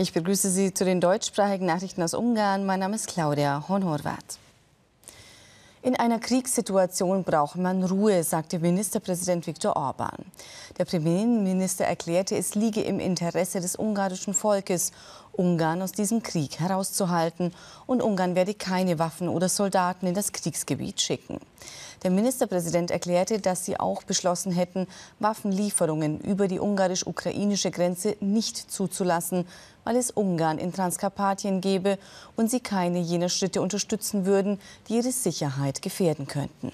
Ich begrüße Sie zu den deutschsprachigen Nachrichten aus Ungarn. Mein Name ist Claudia Honhorvath. In einer Kriegssituation braucht man Ruhe, sagte Ministerpräsident Viktor Orban. Der Premierminister erklärte, es liege im Interesse des ungarischen Volkes Ungarn aus diesem Krieg herauszuhalten und Ungarn werde keine Waffen oder Soldaten in das Kriegsgebiet schicken. Der Ministerpräsident erklärte, dass sie auch beschlossen hätten, Waffenlieferungen über die ungarisch-ukrainische Grenze nicht zuzulassen, weil es Ungarn in Transkarpatien gebe und sie keine jener Schritte unterstützen würden, die ihre Sicherheit gefährden könnten.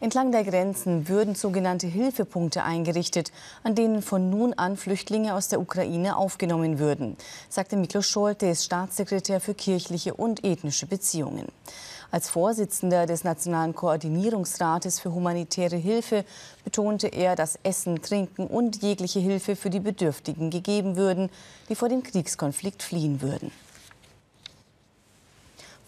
Entlang der Grenzen würden sogenannte Hilfepunkte eingerichtet, an denen von nun an Flüchtlinge aus der Ukraine aufgenommen würden, sagte Miklos Scholte, Staatssekretär für kirchliche und ethnische Beziehungen. Als Vorsitzender des Nationalen Koordinierungsrates für humanitäre Hilfe betonte er, dass Essen, Trinken und jegliche Hilfe für die Bedürftigen gegeben würden, die vor dem Kriegskonflikt fliehen würden.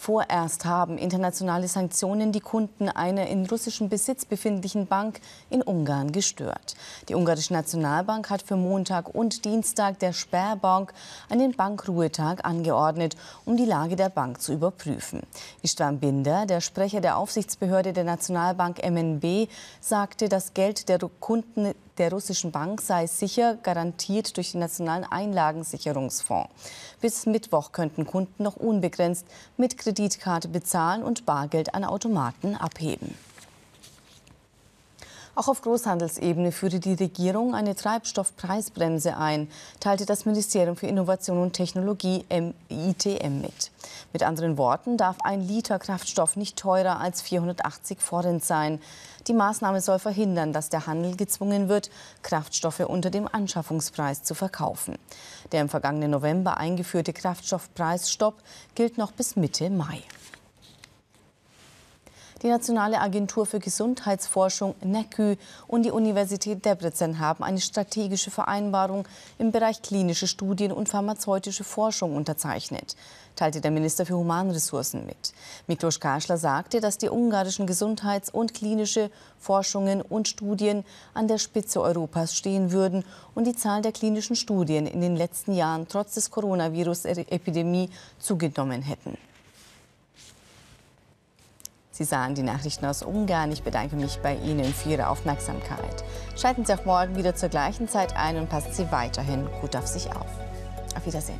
Vorerst haben internationale Sanktionen die Kunden einer in russischem Besitz befindlichen Bank in Ungarn gestört. Die ungarische Nationalbank hat für Montag und Dienstag der Sperrbank einen Bankruhetag angeordnet, um die Lage der Bank zu überprüfen. Istvan Binder, der Sprecher der Aufsichtsbehörde der Nationalbank MNB, sagte, das Geld der Kunden der russischen Bank sei sicher garantiert durch den Nationalen Einlagensicherungsfonds. Bis Mittwoch könnten Kunden noch unbegrenzt mit Kreditkarte bezahlen und Bargeld an Automaten abheben. Auch auf Großhandelsebene führte die Regierung eine Treibstoffpreisbremse ein, teilte das Ministerium für Innovation und Technologie ITM mit. Mit anderen Worten darf ein Liter Kraftstoff nicht teurer als 480 Forint sein. Die Maßnahme soll verhindern, dass der Handel gezwungen wird, Kraftstoffe unter dem Anschaffungspreis zu verkaufen. Der im vergangenen November eingeführte Kraftstoffpreisstopp gilt noch bis Mitte Mai. Die Nationale Agentur für Gesundheitsforschung NECU und die Universität Debrecen haben eine strategische Vereinbarung im Bereich klinische Studien und pharmazeutische Forschung unterzeichnet, teilte der Minister für Humanressourcen mit. Miklos Kaschler sagte, dass die ungarischen Gesundheits- und klinische Forschungen und Studien an der Spitze Europas stehen würden und die Zahl der klinischen Studien in den letzten Jahren trotz des Coronavirus-Epidemie zugenommen hätten. Sie sahen die Nachrichten aus Ungarn. Ich bedanke mich bei Ihnen für Ihre Aufmerksamkeit. Schalten Sie auch morgen wieder zur gleichen Zeit ein und passen Sie weiterhin gut auf sich auf. Auf Wiedersehen.